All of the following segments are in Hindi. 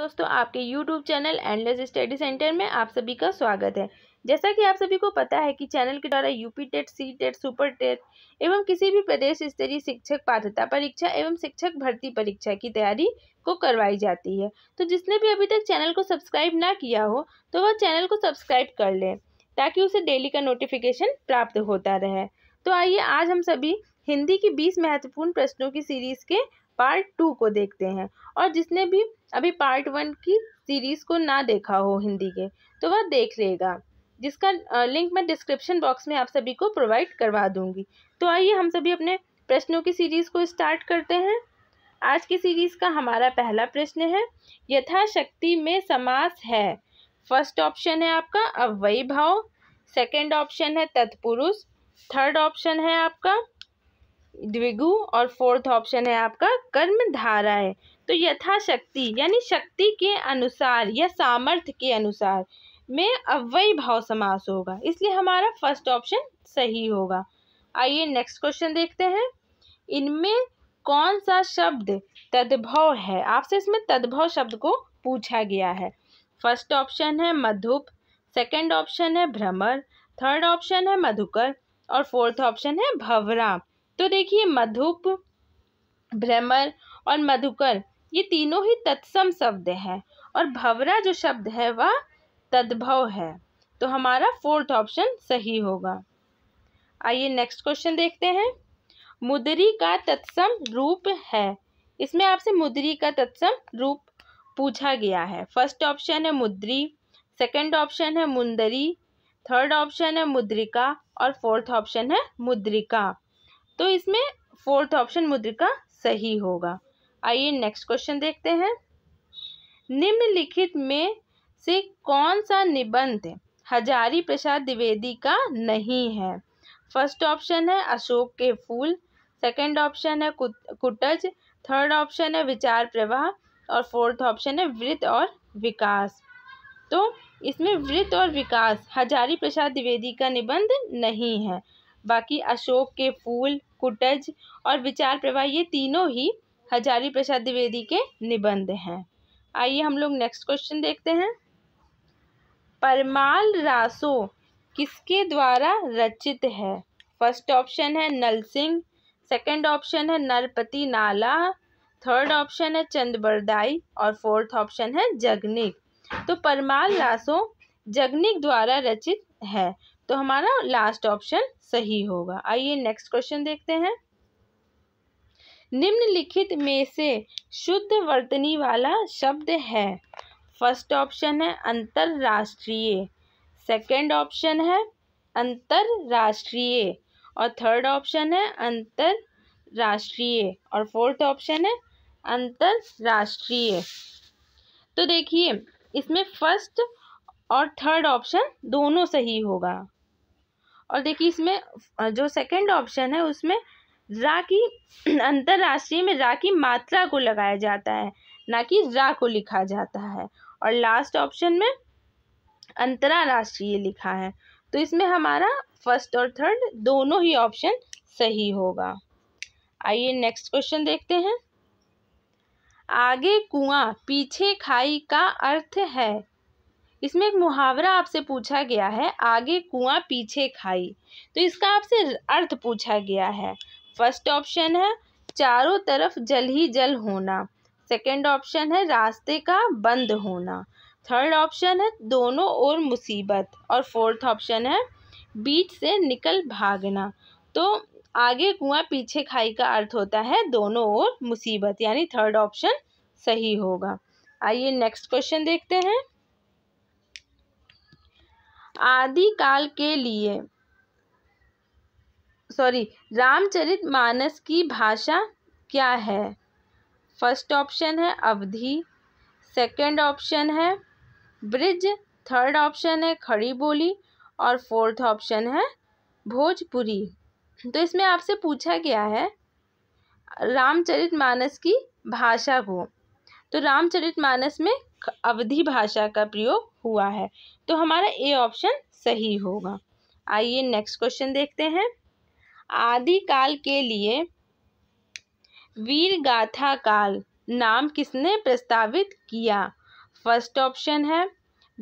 दोस्तों आपके YouTube channel endless study centre में आप सभी का स्वागत है जैसा कि आप सभी को पता है कि चैनल के द्वारा UP TET C TET super TET एवं किसी भी प्रदेश स्तरीय शिक्षक पात्रता परीक्षा एवं शिक्षक भर्ती परीक्षा की तैयारी को करवाई जाती है तो जिसने भी अभी तक चैनल को सब्सक्राइब ना किया हो तो वह चैनल को सब्सक्राइब कर ले ताकि उसे डेली का नोटिफिकेशन प्राप्त होता रहे तो आइए आज हम सभी हिंदी की बीस महत्वपूर्ण प्रश्नों की सीरीज के पार्ट टू को देखते हैं और जिसने भी अभी पार्ट वन की सीरीज़ को ना देखा हो हिंदी के तो वह देख लेगा जिसका लिंक मैं डिस्क्रिप्शन बॉक्स में आप सभी को प्रोवाइड करवा दूंगी तो आइए हम सभी अपने प्रश्नों की सीरीज़ को स्टार्ट करते हैं आज की सीरीज़ का हमारा पहला प्रश्न है यथाशक्ति में समास है फर्स्ट ऑप्शन है आपका अव्ययी भाव सेकेंड ऑप्शन है तत्पुरुष थर्ड ऑप्शन है आपका द्विगु और फोर्थ ऑप्शन है आपका कर्म धाराएं तो यथाशक्ति यानी शक्ति के अनुसार या सामर्थ्य के अनुसार में अव्यय भाव समास होगा इसलिए हमारा फर्स्ट ऑप्शन सही होगा आइए नेक्स्ट क्वेश्चन देखते हैं इनमें कौन सा शब्द तद्भव है आपसे इसमें तद्भव शब्द को पूछा गया है फर्स्ट ऑप्शन है मधुप सेकंड ऑप्शन है भ्रमर थर्ड ऑप्शन है मधुकर और फोर्थ ऑप्शन है भवरा तो देखिए मधुप भ्रमर और मधुकर ये तीनों ही तत्सम शब्द हैं और भवरा जो शब्द है वह तद्भव है तो हमारा फोर्थ ऑप्शन सही होगा आइए नेक्स्ट क्वेश्चन देखते हैं मुदरी का तत्सम रूप है इसमें आपसे मुदरी का तत्सम रूप पूछा गया है फर्स्ट ऑप्शन है मुद्री सेकंड ऑप्शन है मुंदरी थर्ड ऑप्शन है मुद्रिका और फोर्थ ऑप्शन है मुद्रिका तो इसमें फोर्थ ऑप्शन मुद्रिका सही होगा आइए नेक्स्ट क्वेश्चन देखते हैं निम्नलिखित में से कौन सा निबंध हजारी प्रसाद द्विवेदी का नहीं है फर्स्ट ऑप्शन है अशोक के फूल सेकंड ऑप्शन है कुटज थर्ड ऑप्शन है विचार प्रवाह और फोर्थ ऑप्शन है वृत्त और विकास तो इसमें वृत्त और विकास हजारी प्रसाद द्विवेदी का निबंध नहीं है बाकी अशोक के फूल कुटज और विचार प्रवाह ये तीनों ही हजारी प्रसाद द्विवेदी के निबंध हैं आइए हम लोग नेक्स्ट क्वेश्चन देखते हैं परमाल रासो किसके द्वारा रचित है फर्स्ट ऑप्शन है नल सिंह सेकेंड ऑप्शन है नरपति नाला थर्ड ऑप्शन है चंदबरदाई और फोर्थ ऑप्शन है जगनिक तो परमाल रासो जगनिक द्वारा रचित है तो हमारा लास्ट ऑप्शन सही होगा आइए नेक्स्ट क्वेश्चन देखते हैं निम्नलिखित में से शुद्ध वर्तनी वाला शब्द है फर्स्ट ऑप्शन है अंतर्राष्ट्रीय सेकंड ऑप्शन है अंतर्राष्ट्रीय और थर्ड ऑप्शन है अंतर्राष्ट्रीय और फोर्थ ऑप्शन है अंतर्राष्ट्रीय तो देखिए इसमें फर्स्ट और थर्ड ऑप्शन दोनों सही होगा और देखिए इसमें जो सेकंड ऑप्शन है उसमें रा की अंतर्राष्ट्रीय में रा की मात्रा को लगाया जाता है ना कि रा को लिखा जाता है और लास्ट ऑप्शन में अंतर्राष्ट्रीय लिखा है तो इसमें हमारा फर्स्ट और थर्ड दोनों ही ऑप्शन सही होगा आइए नेक्स्ट क्वेश्चन देखते हैं आगे कुआं पीछे खाई का अर्थ है इसमें एक मुहावरा आपसे पूछा गया है आगे कुआं पीछे खाई तो इसका आपसे अर्थ पूछा गया है फर्स्ट ऑप्शन है चारों तरफ जल ही जल होना सेकंड ऑप्शन है रास्ते का बंद होना थर्ड ऑप्शन है दोनों ओर मुसीबत और फोर्थ ऑप्शन है बीच से निकल भागना तो आगे कुआं पीछे खाई का अर्थ होता है दोनों ओर मुसीबत यानी थर्ड ऑप्शन सही होगा आइए नेक्स्ट क्वेश्चन देखते हैं आदि काल के लिए सॉरी रामचरित मानस की भाषा क्या है फर्स्ट ऑप्शन है अवधि सेकंड ऑप्शन है ब्रिज थर्ड ऑप्शन है खड़ी बोली और फोर्थ ऑप्शन है भोजपुरी तो इसमें आपसे पूछा गया है रामचरित मानस की भाषा को तो रामचरित मानस में अवधि भाषा का प्रयोग हुआ है तो हमारा ए ऑप्शन सही होगा आइए नेक्स्ट क्वेश्चन देखते हैं आदि काल के लिए वीर गाथा काल नाम किसने प्रस्तावित किया फर्स्ट ऑप्शन है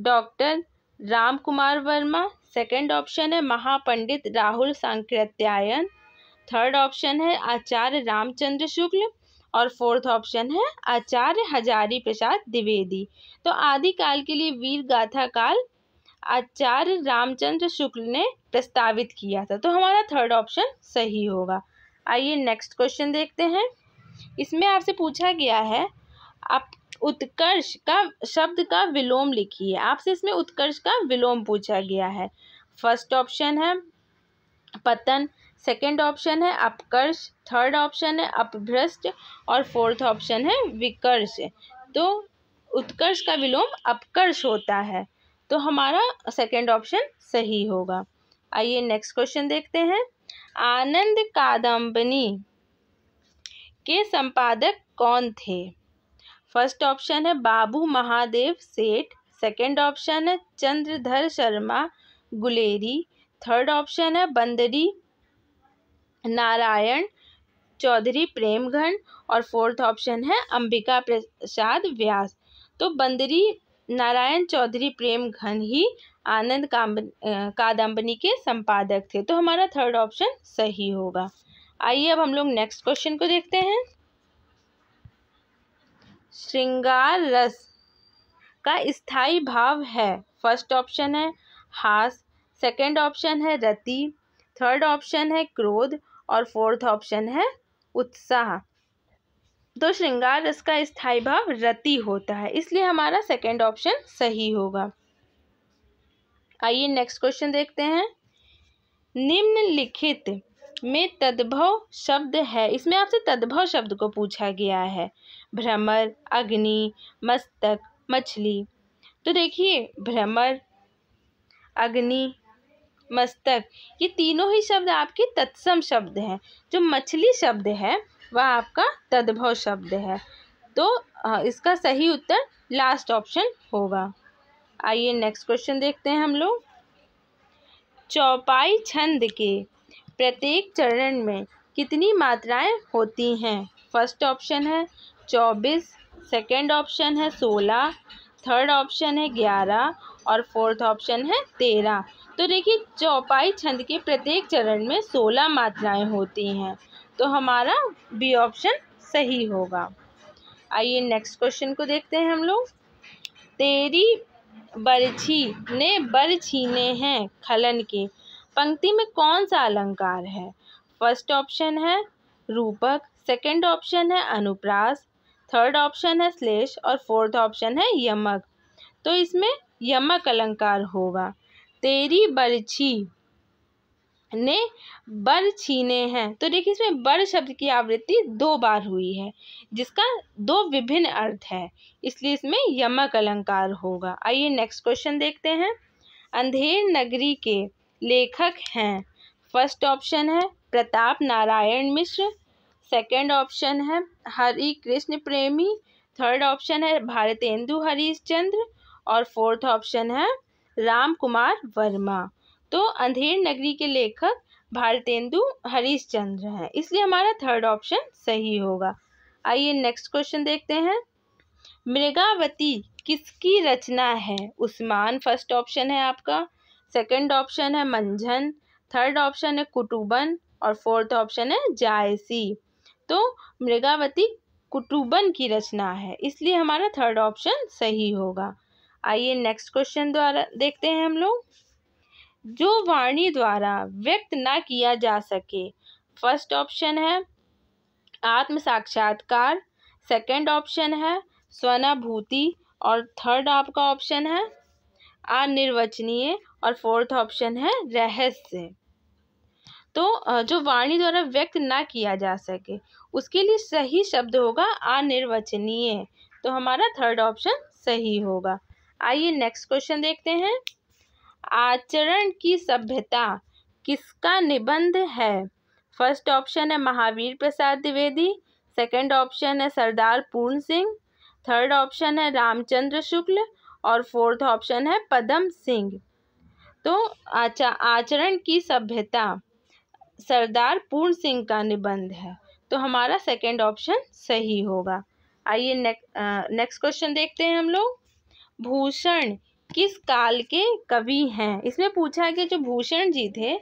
doctor Ram Kumar Verma second option है महापंडित राहुल सांकृत्यायन थर्ड ऑप्शन है आचार्य रामचंद्र शुक्ल और फोर्थ ऑप्शन है आचार्य हजारी प्रसाद द्विवेदी तो आदिकाल के लिए वीर गाथा काल आचार्य रामचंद्र शुक्ल ने प्रस्तावित किया था तो हमारा थर्ड ऑप्शन सही होगा आइए नेक्स्ट क्वेश्चन देखते हैं इसमें आपसे पूछा गया है आप उत्कर्ष का शब्द का विलोम लिखिए आपसे इसमें उत्कर्ष का विलोम पूछा गया है फर्स्ट ऑप्शन है पतन सेकंड ऑप्शन है अपकर्ष थर्ड ऑप्शन है अपभ्रष्ट और फोर्थ ऑप्शन है विकर्ष तो उत्कर्ष का विलोम अपकर्ष होता है तो हमारा सेकेंड ऑप्शन सही होगा आइए नेक्स्ट क्वेश्चन देखते हैं आनंद कादम्बनी के संपादक कौन थे फर्स्ट ऑप्शन है बाबू महादेव सेठ सेकंड ऑप्शन है चंद्रधर शर्मा गुलेरी थर्ड ऑप्शन है बंदरी नारायण चौधरी प्रेमघन और फोर्थ ऑप्शन है अंबिका प्रसाद व्यास तो बंदरी नारायण चौधरी प्रेम घन ही आनंद कादम्बनी के संपादक थे तो हमारा थर्ड ऑप्शन सही होगा आइए अब हम लोग नेक्स्ट क्वेश्चन को देखते हैं श्रृंगार रस का स्थाई भाव है फर्स्ट ऑप्शन है हास सेकंड ऑप्शन है रति थर्ड ऑप्शन है क्रोध और फोर्थ ऑप्शन है उत्साह तो श्रृंगार रस का स्थायी भाव रति होता है इसलिए हमारा सेकेंड ऑप्शन सही होगा आइए नेक्स्ट क्वेश्चन देखते हैं निम्नलिखित में तद्भव शब्द है इसमें आपसे तद्भव शब्द को पूछा गया है भ्रमर अग्नि मस्तक मछली तो देखिए भ्रमर अग्नि मस्तक ये तीनों ही शब्द आपके तत्सम शब्द हैं जो मछली शब्द है वह आपका तद्भव शब्द है तो इसका सही उत्तर लास्ट ऑप्शन होगा आइए नेक्स्ट क्वेश्चन देखते हैं हम लोग चौपाई छंद के प्रत्येक चरण में कितनी मात्राएं होती हैं फर्स्ट ऑप्शन है चौबीस सेकंड ऑप्शन है सोलह थर्ड ऑप्शन है ग्यारह और फोर्थ ऑप्शन है तेरह तो देखिए चौपाई छंद के प्रत्येक चरण में सोलह मात्राएं होती हैं तो हमारा बी ऑप्शन सही होगा आइए नेक्स्ट क्वेश्चन को देखते हैं हम लोग तेरी बरछी ने बर छीने हैं खलन के पंक्ति में कौन सा अलंकार है फर्स्ट ऑप्शन है रूपक सेकंड ऑप्शन है अनुप्रास थर्ड ऑप्शन है श्लेष और फोर्थ ऑप्शन है यमक तो इसमें यमक अलंकार होगा तेरी बरछी ने बर छीने हैं तो देखिए इसमें बर शब्द की आवृत्ति दो बार हुई है जिसका दो विभिन्न अर्थ है इसलिए इसमें यमक अलंकार होगा आइए नेक्स्ट क्वेश्चन देखते हैं अंधेर नगरी के लेखक हैं फर्स्ट ऑप्शन है प्रताप नारायण मिश्र सेकंड ऑप्शन है हरि कृष्ण प्रेमी थर्ड ऑप्शन है भारतेंदु हरिश्चंद्र और फोर्थ ऑप्शन है राम कुमार वर्मा तो अंधेर नगरी के लेखक भारतेंदु हरिश्चंद्र हैं इसलिए हमारा थर्ड ऑप्शन सही होगा आइए नेक्स्ट क्वेश्चन देखते हैं मृगावती किसकी रचना है उस्मान फर्स्ट ऑप्शन है आपका सेकंड ऑप्शन है मंझन थर्ड ऑप्शन है कुटुबन और फोर्थ ऑप्शन है जायसी तो मृगावती कुटुबन की रचना है इसलिए हमारा थर्ड ऑप्शन सही होगा आइए नेक्स्ट क्वेश्चन द्वारा देखते हैं हम लोग जो वाणी द्वारा व्यक्त ना किया जा सके फर्स्ट ऑप्शन है आत्म साक्षात्कार सेकेंड ऑप्शन है स्वनाभूति और थर्ड आपका ऑप्शन है अनिर्वचनीय और फोर्थ ऑप्शन है रहस्य तो जो वाणी द्वारा व्यक्त ना किया जा सके उसके लिए सही शब्द होगा अनिर्वचनीय तो हमारा थर्ड ऑप्शन सही होगा आइए नेक्स्ट क्वेश्चन देखते हैं आचरण की सभ्यता किसका निबंध है फर्स्ट ऑप्शन है महावीर प्रसाद द्विवेदी सेकंड ऑप्शन है सरदार पूर्ण सिंह थर्ड ऑप्शन है रामचंद्र शुक्ल और फोर्थ ऑप्शन है पदम सिंह तो अच्छा आचरण की सभ्यता सरदार पूर्ण सिंह का निबंध है तो हमारा सेकंड ऑप्शन सही होगा आइए नेक्स्ट नेक्स्ट क्वेश्चन देखते हैं हम लोग भूषण किस काल के कवि हैं इसमें पूछा कि जो भूषण जी थे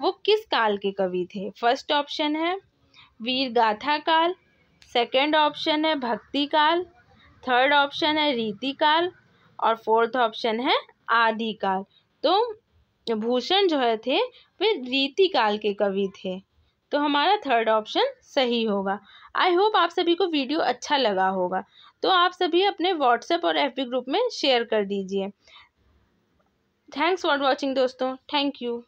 वो किस काल के कवि थे फर्स्ट ऑप्शन है वीर गाथा काल सेकेंड ऑप्शन है भक्ति काल थर्ड ऑप्शन है रीति काल और फोर्थ ऑप्शन है आदि काल तो भूषण जो है थे वे रीति काल के कवि थे तो हमारा थर्ड ऑप्शन सही होगा आई होप आप सभी को वीडियो अच्छा लगा होगा तो आप सभी अपने व्हाट्सएप और एफ ग्रुप में शेयर कर दीजिए थैंक्स फॉर वॉचिंग दोस्तों थैंक यू